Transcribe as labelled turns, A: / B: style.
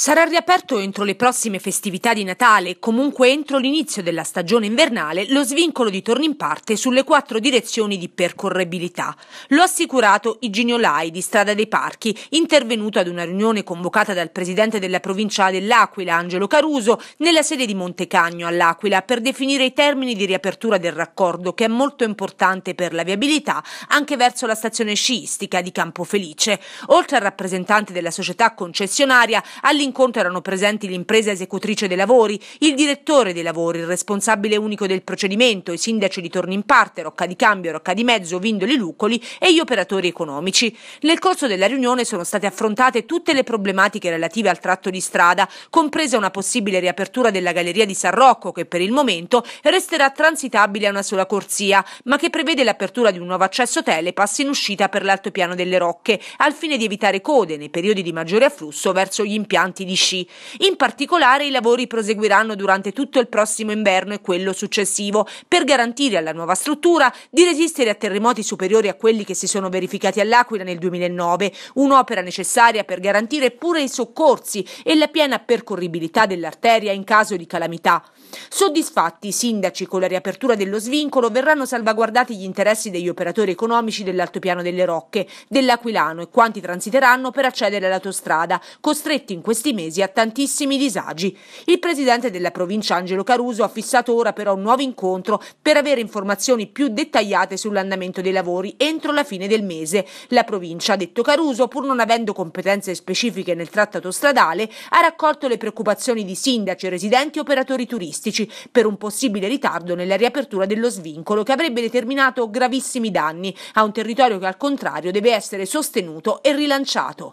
A: Sarà riaperto entro le prossime festività di Natale, comunque entro l'inizio della stagione invernale, lo svincolo di in parte sulle quattro direzioni di percorribilità. Lo ha assicurato Iginio Lai di Strada dei Parchi, intervenuto ad una riunione convocata dal presidente della provincia dell'Aquila, Angelo Caruso, nella sede di Montecagno all'Aquila per definire i termini di riapertura del raccordo che è molto importante per la viabilità anche verso la stazione sciistica di Campo Felice. Oltre al rappresentante della società concessionaria, all'interno nell'incontro erano presenti l'impresa esecutrice dei lavori, il direttore dei lavori, il responsabile unico del procedimento, i sindaci di Torni in Parte, Rocca di Cambio, Rocca di Mezzo, Vindoli Lucoli e gli operatori economici. Nel corso della riunione sono state affrontate tutte le problematiche relative al tratto di strada, compresa una possibile riapertura della galleria di San Rocco che per il momento resterà transitabile a una sola corsia, ma che prevede l'apertura di un nuovo accesso telepass in uscita per l'altopiano delle Rocche, al fine di evitare code nei periodi di maggiore afflusso verso gli impianti impianti di sci. In particolare i lavori proseguiranno durante tutto il prossimo inverno e quello successivo per garantire alla nuova struttura di resistere a terremoti superiori a quelli che si sono verificati all'Aquila nel 2009, un'opera necessaria per garantire pure i soccorsi e la piena percorribilità dell'arteria in caso di calamità. Soddisfatti i sindaci con la riapertura dello svincolo verranno salvaguardati gli interessi degli operatori economici dell'altopiano delle Rocche, dell'Aquilano e quanti transiteranno per accedere all'autostrada, costretti in questi questi mesi a tantissimi disagi. Il presidente della provincia Angelo Caruso ha fissato ora però un nuovo incontro per avere informazioni più dettagliate sull'andamento dei lavori entro la fine del mese. La provincia, ha detto Caruso, pur non avendo competenze specifiche nel tratto autostradale, ha raccolto le preoccupazioni di sindaci, residenti e operatori turistici per un possibile ritardo nella riapertura dello svincolo che avrebbe determinato gravissimi danni a un territorio che al contrario deve essere sostenuto e rilanciato.